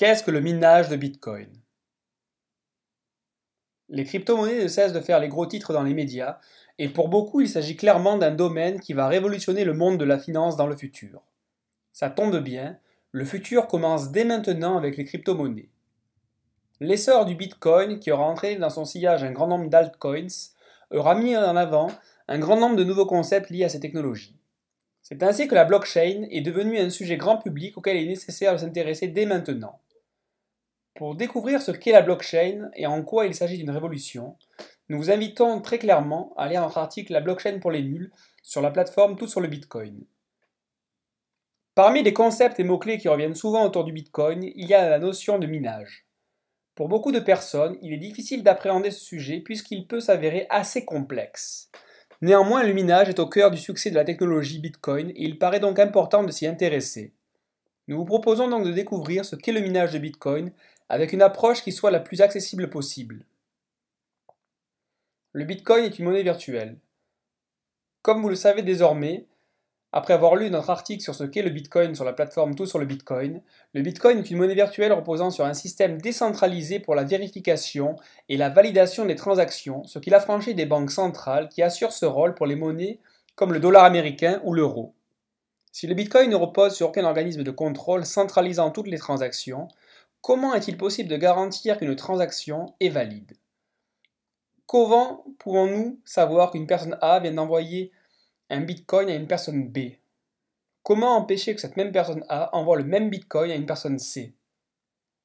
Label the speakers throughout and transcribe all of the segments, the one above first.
Speaker 1: Qu'est-ce que le minage de Bitcoin Les crypto-monnaies ne cessent de faire les gros titres dans les médias, et pour beaucoup, il s'agit clairement d'un domaine qui va révolutionner le monde de la finance dans le futur. Ça tombe bien, le futur commence dès maintenant avec les crypto-monnaies. L'essor du Bitcoin, qui aura entré dans son sillage un grand nombre d'altcoins, aura mis en avant un grand nombre de nouveaux concepts liés à ces technologies. C'est ainsi que la blockchain est devenue un sujet grand public auquel il est nécessaire de s'intéresser dès maintenant. Pour découvrir ce qu'est la blockchain et en quoi il s'agit d'une révolution, nous vous invitons très clairement à lire notre article La blockchain pour les nuls sur la plateforme Tout sur le Bitcoin. Parmi les concepts et mots-clés qui reviennent souvent autour du Bitcoin, il y a la notion de minage. Pour beaucoup de personnes, il est difficile d'appréhender ce sujet puisqu'il peut s'avérer assez complexe. Néanmoins, le minage est au cœur du succès de la technologie Bitcoin et il paraît donc important de s'y intéresser. Nous vous proposons donc de découvrir ce qu'est le minage de Bitcoin avec une approche qui soit la plus accessible possible. Le Bitcoin est une monnaie virtuelle. Comme vous le savez désormais, après avoir lu notre article sur ce qu'est le Bitcoin sur la plateforme Tout sur le Bitcoin, le Bitcoin est une monnaie virtuelle reposant sur un système décentralisé pour la vérification et la validation des transactions, ce qui l'affranchit des banques centrales qui assurent ce rôle pour les monnaies comme le dollar américain ou l'euro. Si le Bitcoin ne repose sur aucun organisme de contrôle centralisant toutes les transactions, Comment est-il possible de garantir qu'une transaction est valide Comment pouvons-nous savoir qu'une personne A vient d'envoyer un bitcoin à une personne B Comment empêcher que cette même personne A envoie le même bitcoin à une personne C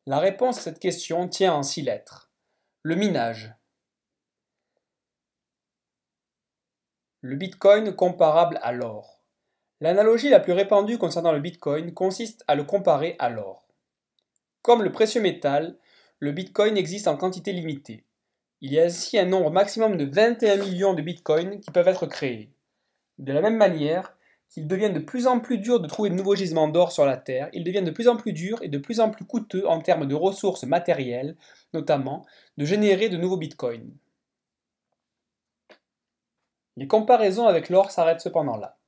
Speaker 1: La réponse à cette question tient en six lettres. Le minage. Le bitcoin comparable à l'or. L'analogie la plus répandue concernant le bitcoin consiste à le comparer à l'or. Comme le précieux métal, le Bitcoin existe en quantité limitée. Il y a ainsi un nombre maximum de 21 millions de Bitcoins qui peuvent être créés. De la même manière qu'il devient de plus en plus dur de trouver de nouveaux gisements d'or sur la Terre, il devient de plus en plus dur et de plus en plus coûteux en termes de ressources matérielles, notamment, de générer de nouveaux Bitcoins. Les comparaisons avec l'or s'arrêtent cependant là.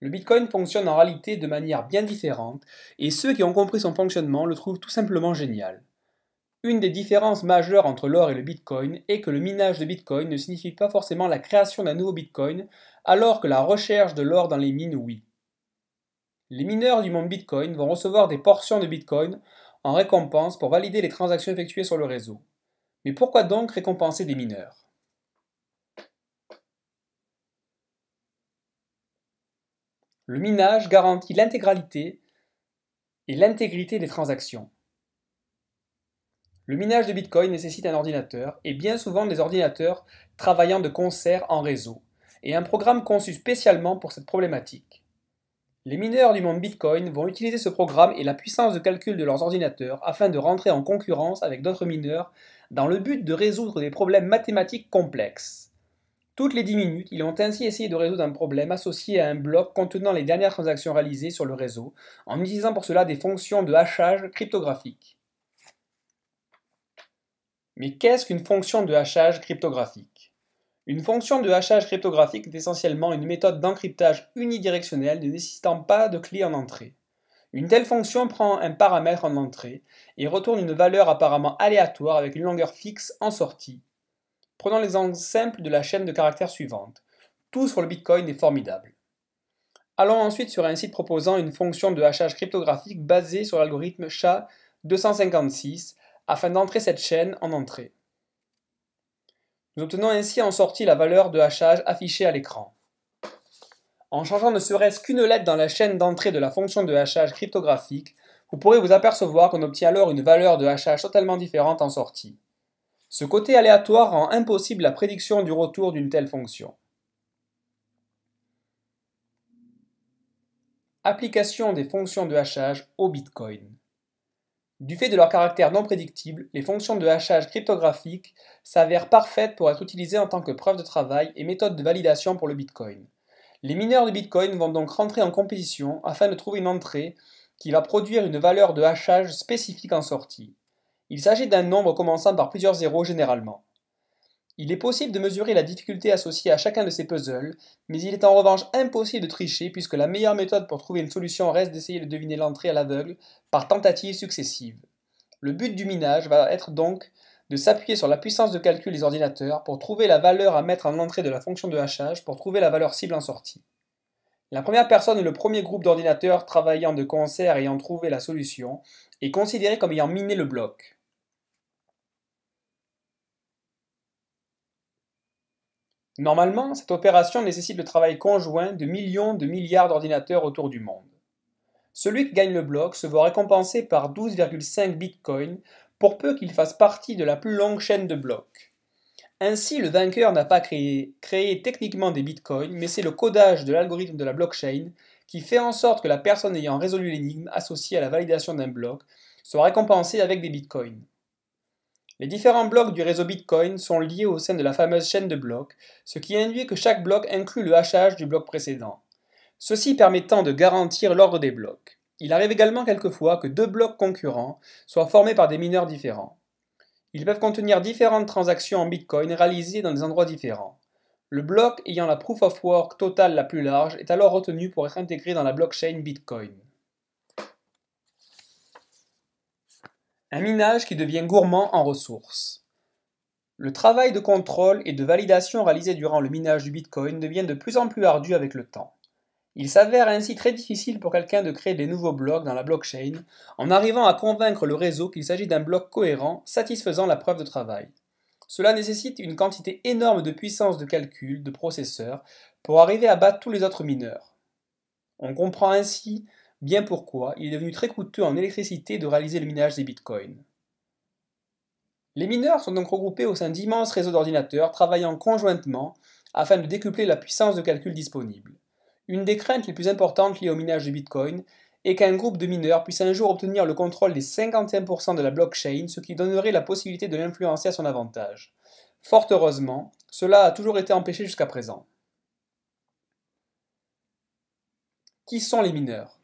Speaker 1: Le Bitcoin fonctionne en réalité de manière bien différente, et ceux qui ont compris son fonctionnement le trouvent tout simplement génial. Une des différences majeures entre l'or et le Bitcoin est que le minage de Bitcoin ne signifie pas forcément la création d'un nouveau Bitcoin, alors que la recherche de l'or dans les mines, oui. Les mineurs du monde Bitcoin vont recevoir des portions de Bitcoin en récompense pour valider les transactions effectuées sur le réseau. Mais pourquoi donc récompenser des mineurs Le minage garantit l'intégralité et l'intégrité des transactions. Le minage de Bitcoin nécessite un ordinateur et bien souvent des ordinateurs travaillant de concert en réseau et un programme conçu spécialement pour cette problématique. Les mineurs du monde Bitcoin vont utiliser ce programme et la puissance de calcul de leurs ordinateurs afin de rentrer en concurrence avec d'autres mineurs dans le but de résoudre des problèmes mathématiques complexes. Toutes les 10 minutes, ils ont ainsi essayé de résoudre un problème associé à un bloc contenant les dernières transactions réalisées sur le réseau, en utilisant pour cela des fonctions de hachage cryptographique. Mais qu'est-ce qu'une fonction de hachage cryptographique Une fonction de hachage cryptographique est essentiellement une méthode d'encryptage unidirectionnelle ne nécessitant pas de clé en entrée. Une telle fonction prend un paramètre en entrée et retourne une valeur apparemment aléatoire avec une longueur fixe en sortie, Prenons l'exemple simple de la chaîne de caractères suivante. Tout sur le Bitcoin est formidable. Allons ensuite sur un site proposant une fonction de hachage cryptographique basée sur l'algorithme SHA-256 afin d'entrer cette chaîne en entrée. Nous obtenons ainsi en sortie la valeur de hachage affichée à l'écran. En changeant ne serait-ce qu'une lettre dans la chaîne d'entrée de la fonction de hachage cryptographique, vous pourrez vous apercevoir qu'on obtient alors une valeur de hachage totalement différente en sortie. Ce côté aléatoire rend impossible la prédiction du retour d'une telle fonction. Application des fonctions de hachage au Bitcoin. Du fait de leur caractère non prédictible, les fonctions de hachage cryptographique s'avèrent parfaites pour être utilisées en tant que preuve de travail et méthode de validation pour le Bitcoin. Les mineurs de Bitcoin vont donc rentrer en compétition afin de trouver une entrée qui va produire une valeur de hachage spécifique en sortie. Il s'agit d'un nombre commençant par plusieurs zéros généralement. Il est possible de mesurer la difficulté associée à chacun de ces puzzles, mais il est en revanche impossible de tricher puisque la meilleure méthode pour trouver une solution reste d'essayer de deviner l'entrée à l'aveugle par tentatives successives. Le but du minage va être donc de s'appuyer sur la puissance de calcul des ordinateurs pour trouver la valeur à mettre en entrée de la fonction de hachage pour trouver la valeur cible en sortie. La première personne et le premier groupe d'ordinateurs travaillant de concert ayant trouvé la solution est considéré comme ayant miné le bloc. Normalement, cette opération nécessite le travail conjoint de millions de milliards d'ordinateurs autour du monde. Celui qui gagne le bloc se voit récompensé par 12,5 bitcoins pour peu qu'il fasse partie de la plus longue chaîne de blocs. Ainsi, le vainqueur n'a pas créé, techniquement des bitcoins, mais c'est le codage de l'algorithme de la blockchain qui fait en sorte que la personne ayant résolu l'énigme associée à la validation d'un bloc soit récompensée avec des bitcoins. Les différents blocs du réseau Bitcoin sont liés au sein de la fameuse chaîne de blocs, ce qui induit que chaque bloc inclut le hachage du bloc précédent. Ceci permettant de garantir l'ordre des blocs. Il arrive également quelquefois que deux blocs concurrents soient formés par des mineurs différents. Ils peuvent contenir différentes transactions en Bitcoin réalisées dans des endroits différents. Le bloc ayant la proof of work totale la plus large est alors retenu pour être intégré dans la blockchain Bitcoin. un minage qui devient gourmand en ressources. Le travail de contrôle et de validation réalisé durant le minage du Bitcoin devient de plus en plus ardu avec le temps. Il s'avère ainsi très difficile pour quelqu'un de créer des nouveaux blocs dans la blockchain en arrivant à convaincre le réseau qu'il s'agit d'un bloc cohérent satisfaisant la preuve de travail. Cela nécessite une quantité énorme de puissance de calcul, de processeurs, pour arriver à battre tous les autres mineurs. On comprend ainsi bien pourquoi il est devenu très coûteux en électricité de réaliser le minage des bitcoins. Les mineurs sont donc regroupés au sein d'immenses réseaux d'ordinateurs travaillant conjointement afin de décupler la puissance de calcul disponible. Une des craintes les plus importantes liées au minage du bitcoin est qu'un groupe de mineurs puisse un jour obtenir le contrôle des 51% de la blockchain, ce qui donnerait la possibilité de l'influencer à son avantage. Fort heureusement, cela a toujours été empêché jusqu'à présent. Qui sont les mineurs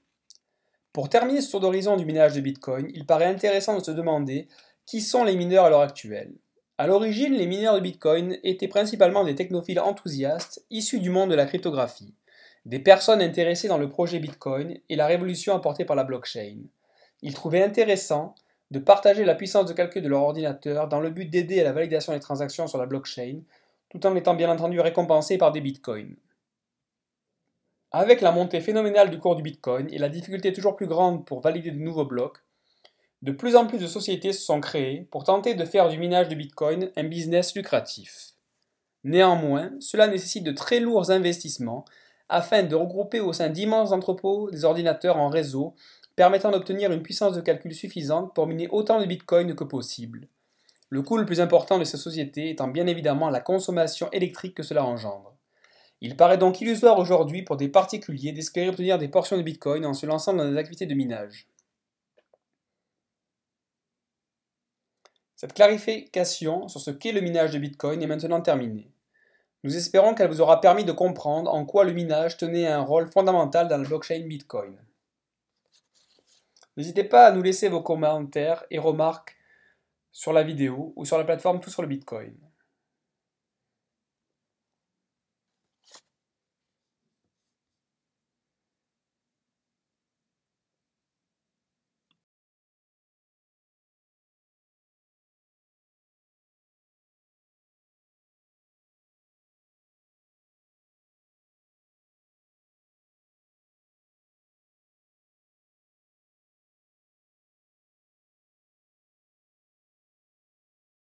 Speaker 1: pour terminer ce tour d'horizon du minage de Bitcoin, il paraît intéressant de se demander qui sont les mineurs à l'heure actuelle. À l'origine, les mineurs de Bitcoin étaient principalement des technophiles enthousiastes issus du monde de la cryptographie, des personnes intéressées dans le projet Bitcoin et la révolution apportée par la blockchain. Ils trouvaient intéressant de partager la puissance de calcul de leur ordinateur dans le but d'aider à la validation des transactions sur la blockchain, tout en étant bien entendu récompensés par des bitcoins. Avec la montée phénoménale du cours du Bitcoin et la difficulté toujours plus grande pour valider de nouveaux blocs, de plus en plus de sociétés se sont créées pour tenter de faire du minage de Bitcoin un business lucratif. Néanmoins, cela nécessite de très lourds investissements afin de regrouper au sein d'immenses entrepôts des ordinateurs en réseau permettant d'obtenir une puissance de calcul suffisante pour miner autant de Bitcoin que possible. Le coût le plus important de ces sociétés étant bien évidemment la consommation électrique que cela engendre. Il paraît donc illusoire aujourd'hui pour des particuliers d'espérer obtenir des portions de Bitcoin en se lançant dans des activités de minage. Cette clarification sur ce qu'est le minage de Bitcoin est maintenant terminée. Nous espérons qu'elle vous aura permis de comprendre en quoi le minage tenait un rôle fondamental dans la blockchain Bitcoin. N'hésitez pas à nous laisser vos commentaires et remarques sur la vidéo ou sur la plateforme Tout sur le Bitcoin.